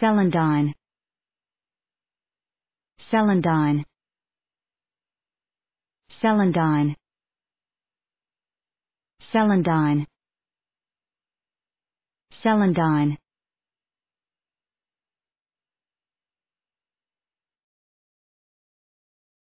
celandine celandine celandine celandine celandine